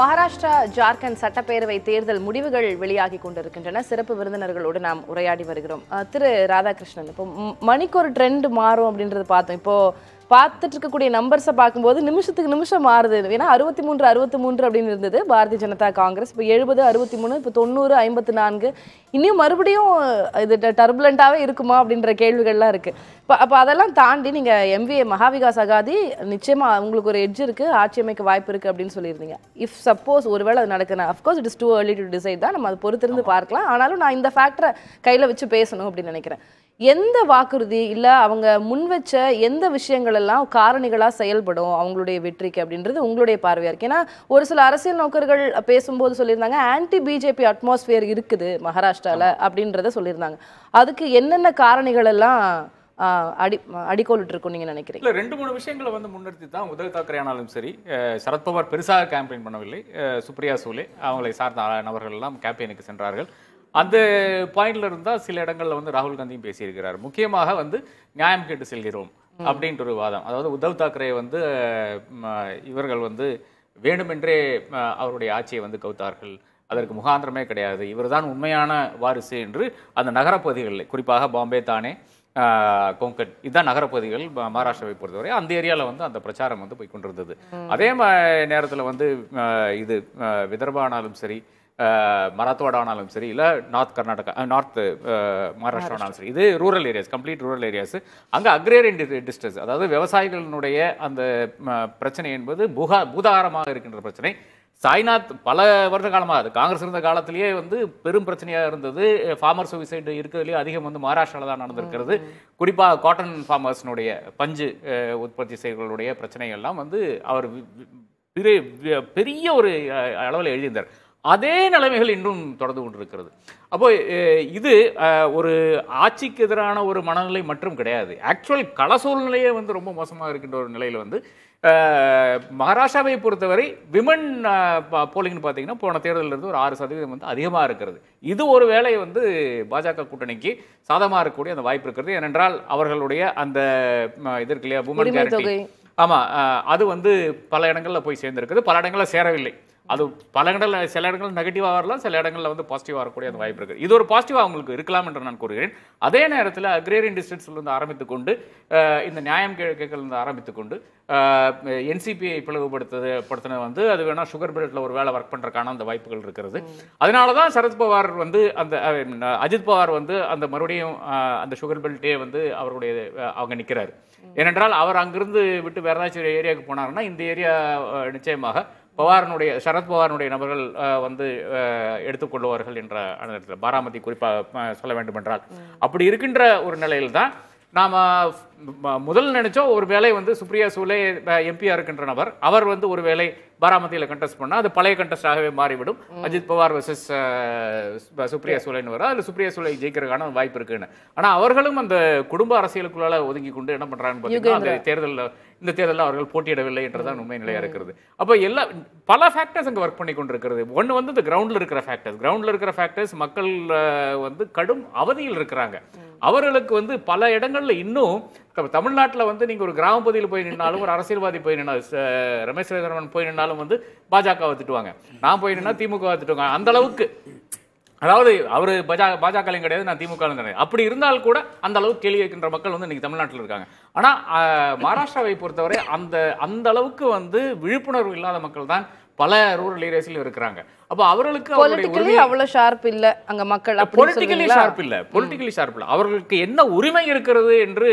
மகாராஷ்டிரா ஜார்க்கண்ட் சட்டப்பேரவை தேர்தல் முடிவுகள் வெளியாகி கொண்டிருக்கின்றன சிறப்பு விருந்தினர்களோடு நாம் உரையாடி வருகிறோம் திரு ராதாகிருஷ்ணன் இப்போ மணிக்கு ஒரு ட்ரெண்ட் மாறும் அப்படின்றது பார்த்தோம் இப்போ பார்த்துட்டு இருக்கக்கூடிய நம்பர்ஸை பார்க்கும்போது நிமிஷத்துக்கு நிமிஷம் மாறுது ஏன்னா அறுபத்தி மூன்று அறுபத்தி மூன்று அப்படின்னு இருந்தது பாரதிய ஜனதா காங்கிரஸ் இப்போ எழுபது அறுபத்தி மூணு இப்போ தொண்ணூறு ஐம்பத்தி நான்கு இன்னும் மறுபடியும் இது டர்புலண்ட்டாகவே இருக்குமா அப்படின்ற கேள்விகள்லாம் இருக்குது இப்போ அப்போ அதெல்லாம் தாண்டி நீங்கள் எம்விஏ மகாவிகாஸ் அகாதி நிச்சயமாக உங்களுக்கு ஒரு எட்ஜ் இருக்குது ஆட்சி அமைக்க வாய்ப்பு இருக்குது அப்படின்னு சொல்லியிருந்தீங்க இஃப் சப்போஸ் ஒருவேளை அது நடக்குதுன்னா of course it is too early to decide தான் நம்ம அதை பொறுத்திருந்து பார்க்கலாம் ஆனாலும் நான் இந்த ஃபேக்டரை கையில் வச்சு பேசணும் அப்படின்னு நினைக்கிறேன் எந்த வாக்குறுதி இல்லை அவங்க முன் வச்ச எந்த விஷயங்களெல்லாம் எல்லாம் காரணிகளாக செயல்படும் அவங்களுடைய வெற்றிக்கு அப்படின்றது உங்களுடைய பார்வையாக இருக்கு ஏன்னா ஒரு சில அரசியல் நோக்கர்கள் பேசும்போது சொல்லியிருந்தாங்க ஆன்டி பிஜேபி அட்மாஸ்பியர் இருக்குது மகாராஷ்டிராவில் அப்படின்றத சொல்லியிருந்தாங்க அதுக்கு என்னென்ன காரணிகள் எல்லாம் அடி அடிக்கோலிட்டு இருக்கும் நீங்க நினைக்கிறீங்க இல்லை ரெண்டு மூணு விஷயங்களை வந்து முன்னிறுத்தி தான் உதவி தாக்கரே ஆனாலும் சரி சரத்பவார் பெருசாக கேம்பெயின் பண்ணவில்லை சுப்ரியா சூலே அவங்களை சார்ந்த நபர்கள் எல்லாம் கேம்பெயினுக்கு சென்றார்கள் அந்த பாயிண்ட்ல இருந்தால் சில இடங்களில் வந்து ராகுல் காந்தியும் பேசியிருக்கிறார் முக்கியமாக வந்து நியாயம் கேட்டு செல்கிறோம் அப்படின்ற ஒரு வாதம் அதாவது உத்தவ் தாக்கரே வந்து இவர்கள் வந்து வேண்டுமென்றே அவருடைய ஆட்சியை வந்து கவுத்தார்கள் அதற்கு முகாந்திரமே கிடையாது இவர் தான் உண்மையான வாரிசு என்று அந்த நகரப்பகுதிகளில் குறிப்பாக பாம்பே தானே கொங்கட் இதுதான் நகரப்பகுதிகள் மகாராஷ்டிராவை பொறுத்தவரை அந்த ஏரியாவில் வந்து அந்த பிரச்சாரம் வந்து போய் கொண்டிருந்தது அதே நேரத்தில் வந்து இது விதர்பானாலும் சரி மராத்வாடானாலும் சரி இல்லை நார்த் கர்நாடகா நார்த் மகாராஷ்டிரானாலும் சரி இது rural areas complete rural areas அங்கே அக்ரேரியன் டிஸ்ட்ரிக்ஸ் அதாவது விவசாயிகளினுடைய அந்த பிரச்சனை என்பது புகா பூதாகரமாக இருக்கின்ற பிரச்சனை சாய்நாத் பல வருட காலமாக அது காங்கிரஸ் இருந்த காலத்திலேயே வந்து பெரும் பிரச்சனையாக இருந்தது ஃபார்மர் சூசைடு இருக்கிறதுலேயே அதிகம் வந்து மகாராஷ்டிராவில் தான் நடந்திருக்கிறது குறிப்பாக காட்டன் ஃபார்மர்ஸினுடைய பஞ்சு உற்பத்தி செய்களுடைய பிரச்சனைகள்லாம் வந்து அவர் பெரிய பெரிய ஒரு அளவில் எழுதியிருந்தார் அதே நிலைமைகள் இன்றும் தொடர்ந்து கொண்டிருக்கிறது அப்போ இது ஒரு ஆட்சிக்கு எதிரான ஒரு மனநிலை மற்றும் கிடையாது ஆக்சுவல் கள சூழ்நிலையே வந்து ரொம்ப மோசமாக இருக்கின்ற ஒரு நிலையில் வந்து மகாராஷ்டிராவை பொறுத்தவரை விமன் போலிங்னு பார்த்தீங்கன்னா போன தேர்தலில் ஒரு ஆறு சதவீதம் வந்து அதிகமாக இருக்கிறது இது ஒரு வேலை வந்து பாஜக கூட்டணிக்கு சாதமாக இருக்கக்கூடிய அந்த வாய்ப்பு இருக்கிறது ஏனென்றால் அவர்களுடைய அந்த இது இருக்கு இல்லையா உமன் ஆமாம் அது வந்து பல இடங்களில் போய் சேர்ந்துருக்குது பல இடங்களில் சேரவில்லை அது பல இடங்கள் சில இடங்கள் நெகட்டிவாக வரலாம் சில இடங்களில் வந்து பாசிட்டிவாக வரக்கூடிய அந்த வாய்ப்பு இருக்குது இது ஒரு பாசிட்டிவாக அவங்களுக்கு இருக்கலாம் என்று நான் கூறுகிறேன் அதே நேரத்தில் அக்ரேரியன் வந்து ஆரம்பித்து கொண்டு இந்த நியாயம் கேட்கலேருந்து ஆரம்பித்து கொண்டு என்சிபிஐ பிளவுபடுத்தது படுத்தின வந்து அது வேணால் சுகர் பிரெட்டில் ஒரு வேலை ஒர்க் பண்ணுறக்கான அந்த வாய்ப்புகள் இருக்கிறது அதனால தான் சரத்பவார் வந்து அந்த அஜித் பவார் வந்து அந்த மறுபடியும் அந்த சுகர் பெல்ட்டே வந்து அவருடைய அவங்க நிற்கிறார் ஏனென்றால் அவர் அங்கிருந்து விட்டு வேறதாச்சும் ஏதாச்சும் ஏரியாவுக்கு போனாருன்னா இந்த ஏரியா நிச்சயமாக பவாரனுடைய சரத்பவாரனுடைய நபர்கள் வந்து எடுத்துக்கொள்வார்கள் என்ற அந்த பாராமதி குறிப்பாக சொல்ல வேண்டும் என்றால் அப்படி இருக்கின்ற ஒரு நிலையில்தான் நாம் முதல் நினச்சோம் ஒரு வேலை வந்து சுப்ரியா சூலே எம்பியா இருக்கின்ற நபர் அவர் வந்து ஒரு வேலை பாராமதியில் கண்டஸ்ட் பண்ணால் அது பழைய கண்டஸ்ட் ஆகவே மாறிவிடும் அஜித் பவார் வர்சஸ் சுப்ரியா சூலைன்னு வரும் அதில் சுப்ரியா சூலை ஜெயிக்கிறதுக்கான வாய்ப்பு இருக்குன்னு ஆனால் அவர்களும் அந்த குடும்ப அரசியலுக்குள்ளால ஒதுங்கி கொண்டு என்ன பண்ணுறாங்கன்னு பார்த்தீங்கன்னா அந்த தேர்தலில் இந்த தேர்தலில் அவர்கள் போட்டியிடவில்லை என்றுதான் உண்மை நிலையாக இருக்கிறது அப்போ எல்லா பல ஃபேக்டர்ஸ் அங்கே ஒர்க் பண்ணி கொண்டிருக்கிறது ஒன்று வந்து இந்த கிரவுண்டில் இருக்கிற ஃபேக்டர்ஸ் கிரவுண்டில் இருக்கிற ஃபேக்டர்ஸ் மக்கள் வந்து கடும் அவதியில் இருக்கிறாங்க அவர்களுக்கு வந்து பல இடங்களில் இன்னும் இப்போ தமிழ்நாட்டில் வந்து நீங்கள் ஒரு கிராம பகுதியில் போய் நின்னாலும் ஒரு அரசியல்வாதி போய் நின்னாலும் ரமேஷ் ரங்கரமன் போய் நின்னாலும் வந்து பாஜகவை திட்டுவாங்க நான் போய் நின்னா திமுகவை திட்டுவாங்க அந்த அளவுக்கு அதாவது அவர் பஜா பாஜகலையும் கிடையாது நான் திமுக கிடையாது அப்படி இருந்தால் கூட அந்த அளவுக்கு கேள்வி வைக்கின்ற மக்கள் வந்து இன்னைக்கு தமிழ்நாட்டில் இருக்காங்க ஆனால் மகாராஷ்டிராவை பொறுத்தவரை அந்த அந்த அளவுக்கு வந்து விழிப்புணர்வு இல்லாத மக்கள் தான் பல ரூரல் ஏரியாஸ்லயும் இருக்கிறாங்க அப்போ அவர்களுக்கு பொலிட்டிக்கலி அவ்வளவு ஷார்ப் இல்ல அங்க மக்கள் பொலிட்டிக்கலி ஷார்ப் இல்ல பொலிட்டிக்கலி ஷார்ப் இல்ல அவர்களுக்கு என்ன உரிமை இருக்கிறது என்று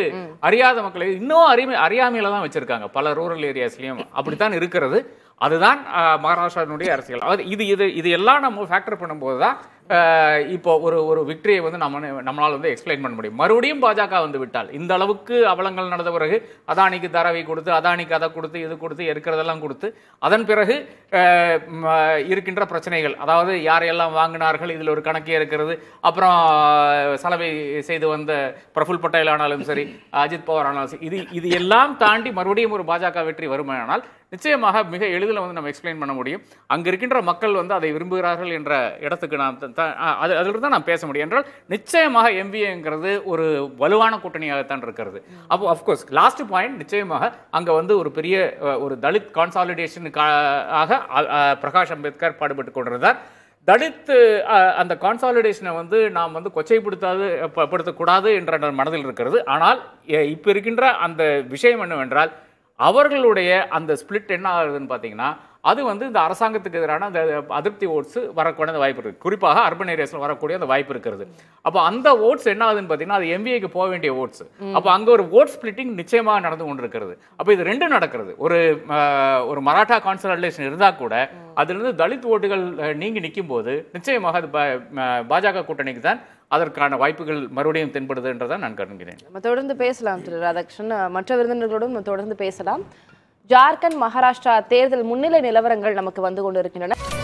அறியாத மக்களை இன்னும் அறிமை அறியாமையில தான் வச்சிருக்காங்க பல ரூரல் ஏரியாஸ்லயும் அப்படித்தான் இருக்கிறது அதுதான் மகாராஷ்டிராவினுடைய அரசியல் இது இது இது எல்லாம் நம்ம ஃபேக்டர் பண்ணும்போது தான் இப்போ ஒரு ஒரு விக்டரியை வந்து நம்ம நம்மளால் வந்து எக்ஸ்பிளைன் பண்ண முடியும் மறுபடியும் பாஜக வந்து விட்டால் இந்த அளவுக்கு அவலங்கள் நடந்த பிறகு அதானிக்கு தரவை கொடுத்து அதானிக்கு அதை கொடுத்து இது கொடுத்து இருக்கிறதெல்லாம் கொடுத்து அதன் பிறகு இருக்கின்ற பிரச்சனைகள் அதாவது யாரையெல்லாம் வாங்கினார்கள் இதில் ஒரு கணக்கே இருக்கிறது அப்புறம் சலவை செய்து வந்த பிரஃபுல் பட்டேல் ஆனாலும் சரி அஜித் பவார் ஆனாலும் சரி இது இது எல்லாம் தாண்டி மறுபடியும் ஒரு பாஜக வெற்றி வருமானால் நிச்சயமாக மிக எளிதில் வந்து நம்ம எக்ஸ்பிளைன் பண்ண முடியும் அங்கே இருக்கின்ற மக்கள் வந்து அதை விரும்புகிறார்கள் என்ற இடத்துக்கு நான் தான் அது அதில் தான் நான் பேச முடியும் என்றால் நிச்சயமாக எம்பிஏங்கிறது ஒரு வலுவான கூட்டணியாகத்தான் இருக்கிறது அப்போ அஃப்கோர்ஸ் லாஸ்ட் பாயிண்ட் நிச்சயமாக அங்கே வந்து ஒரு பெரிய ஒரு தலித் கான்சாலிடேஷனுக்காக பிரகாஷ் அம்பேத்கர் பாடுபட்டு கொண்டிருந்தார் தலித்து அந்த கான்சாலிடேஷனை வந்து நாம் வந்து கொச்சைப்படுத்தாது படுத்தக்கூடாது என்ற மனதில் இருக்கிறது ஆனால் இப்போ இருக்கின்ற அந்த விஷயம் என்னவென்றால் அவர்களுடைய அந்த ஸ்பிளிட் என்ன ஆகுதுன்னு பார்த்தீங்கன்னா அது வந்து இந்த அரசாங்கத்துக்கு எதிரான அந்த அதிருப்தி ஓட்ஸ் வரக்கூடிய அந்த வாய்ப்பு இருக்குது குறிப்பாக அர்பன் ஏரியாஸில் வரக்கூடிய அந்த வாய்ப்பு இருக்கிறது அப்போ அந்த ஓட்ஸ் என்ன ஆகுதுன்னு பார்த்தீங்கன்னா அது எம்பிஏக்கு போக வேண்டிய ஓட்ஸ் அப்போ அங்கே ஒரு ஓட் ஸ்பிளிட்டிங் நிச்சயமாக நடந்து கொண்டிருக்கிறது அப்போ இது ரெண்டும் நடக்கிறது ஒரு ஒரு மராட்டா கான்சன்ட்ரேஷன் இருந்தால் கூட அதுலேருந்து தலித் ஓட்டுகள் நீங்கி நிற்கும் போது நிச்சயமாக அது பாஜக கூட்டணிக்கு தான் அதற்கான வாய்ப்புகள் மறுபடியும் தென்படுது என்றதான் நான் கருங்கிறேன் நம்ம தொடர்ந்து பேசலாம் திரு ராதாகிருஷ்ணன் மற்ற விருந்தினர்களோடும் நம்ம தொடர்ந்து பேசலாம் ஜார்க்கண்ட் மகாராஷ்டிரா தேர்தல் முன்னிலை நிலவரங்கள் நமக்கு வந்து கொண்டிருக்கின்றன